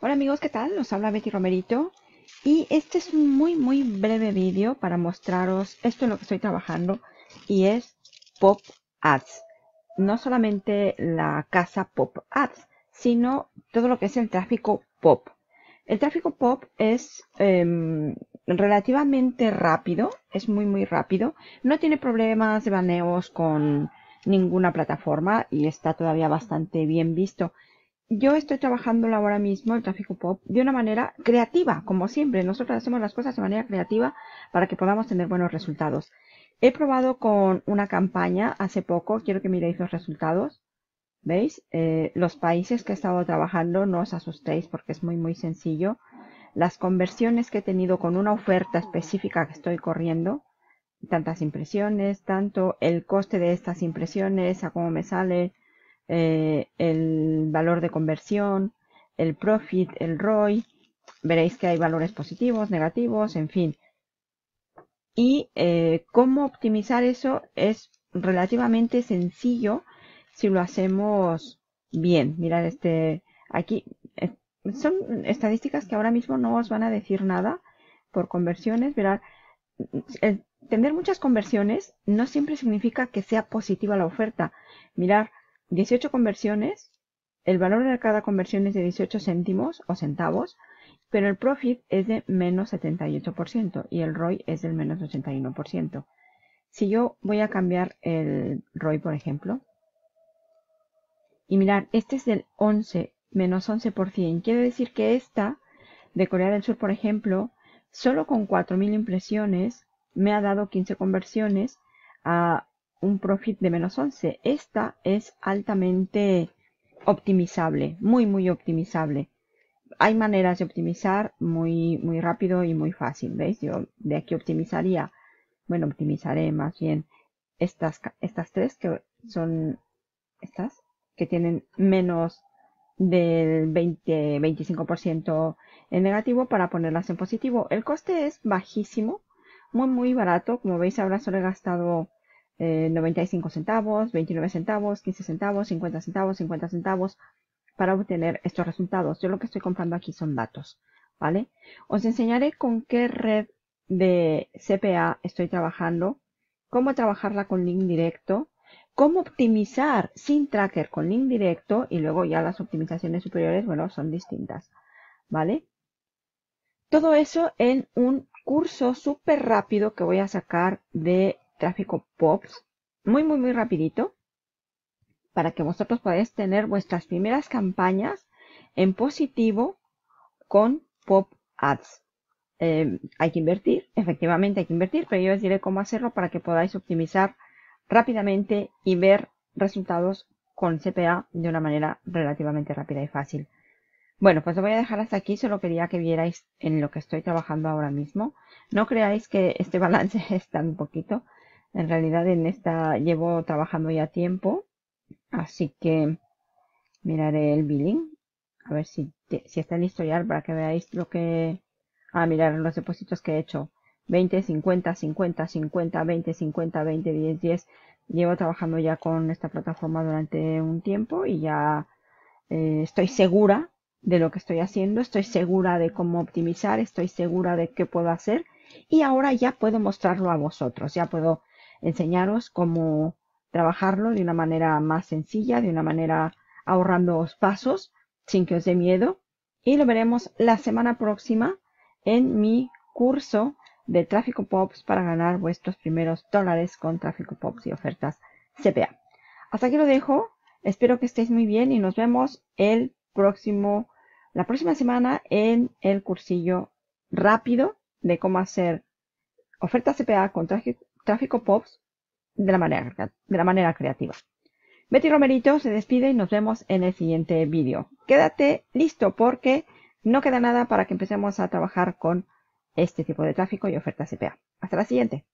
Hola amigos, ¿qué tal? Nos habla Betty Romerito y este es un muy muy breve vídeo para mostraros esto en lo que estoy trabajando y es Pop Ads. No solamente la casa Pop Ads, sino todo lo que es el tráfico Pop. El tráfico Pop es em, relativamente rápido, es muy muy rápido, no tiene problemas de baneos con ninguna plataforma y está todavía bastante bien visto yo estoy trabajando ahora mismo, el tráfico pop, de una manera creativa, como siempre. Nosotros hacemos las cosas de manera creativa para que podamos tener buenos resultados. He probado con una campaña hace poco, quiero que miréis los resultados. ¿Veis? Eh, los países que he estado trabajando, no os asustéis porque es muy muy sencillo. Las conversiones que he tenido con una oferta específica que estoy corriendo, tantas impresiones, tanto el coste de estas impresiones, a cómo me sale, eh, el valor de conversión, el profit, el ROI. Veréis que hay valores positivos, negativos, en fin. Y eh, cómo optimizar eso es relativamente sencillo si lo hacemos bien. Mirad, este, aquí eh, son estadísticas que ahora mismo no os van a decir nada por conversiones. Mirad, tener muchas conversiones no siempre significa que sea positiva la oferta. Mirar 18 conversiones, el valor de cada conversión es de 18 céntimos o centavos, pero el profit es de menos 78% y el ROI es del menos 81%. Si yo voy a cambiar el ROI, por ejemplo, y mirar, este es del 11, menos 11%, quiere decir que esta de Corea del Sur, por ejemplo, solo con 4.000 impresiones me ha dado 15 conversiones a un profit de menos 11. Esta es altamente optimizable, muy, muy optimizable. Hay maneras de optimizar muy, muy rápido y muy fácil, ¿veis? Yo de aquí optimizaría, bueno, optimizaré más bien estas, estas tres que son estas, que tienen menos del 20, 25% en negativo para ponerlas en positivo. El coste es bajísimo, muy, muy barato. Como veis, ahora solo he gastado 95 eh, centavos, 29 centavos, 15 centavos, 50 centavos, 50 centavos para obtener estos resultados. Yo lo que estoy comprando aquí son datos, ¿vale? Os enseñaré con qué red de CPA estoy trabajando, cómo trabajarla con link directo, cómo optimizar sin tracker con link directo y luego ya las optimizaciones superiores, bueno, son distintas, ¿vale? Todo eso en un curso súper rápido que voy a sacar de tráfico POPs muy, muy, muy rapidito para que vosotros podáis tener vuestras primeras campañas en positivo con Pop Ads. Em, hay que invertir, efectivamente hay que invertir, pero yo os diré cómo hacerlo para que podáis optimizar rápidamente y ver resultados con CPA de una manera relativamente rápida y fácil. Bueno, pues lo voy a dejar hasta aquí, solo quería que vierais en lo que estoy trabajando ahora mismo. No creáis que este balance es tan poquito, en realidad en esta llevo trabajando ya tiempo, así que miraré el billing. A ver si, si está listo ya para que veáis lo que... Ah, mirar los depósitos que he hecho. 20, 50, 50, 50, 20, 50, 20, 10, 10. Llevo trabajando ya con esta plataforma durante un tiempo y ya eh, estoy segura de lo que estoy haciendo, estoy segura de cómo optimizar, estoy segura de qué puedo hacer y ahora ya puedo mostrarlo a vosotros, ya puedo enseñaros cómo trabajarlo de una manera más sencilla, de una manera ahorrando pasos sin que os dé miedo. Y lo veremos la semana próxima en mi curso de Tráfico Pops para ganar vuestros primeros dólares con Tráfico Pops y ofertas CPA. Hasta aquí lo dejo. Espero que estéis muy bien y nos vemos el próximo, la próxima semana en el cursillo rápido de cómo hacer ofertas CPA con tráfico, Tráfico Pops de la manera, de la manera creativa. Betty Romerito se despide y nos vemos en el siguiente vídeo. Quédate listo porque no queda nada para que empecemos a trabajar con este tipo de tráfico y oferta CPA. Hasta la siguiente.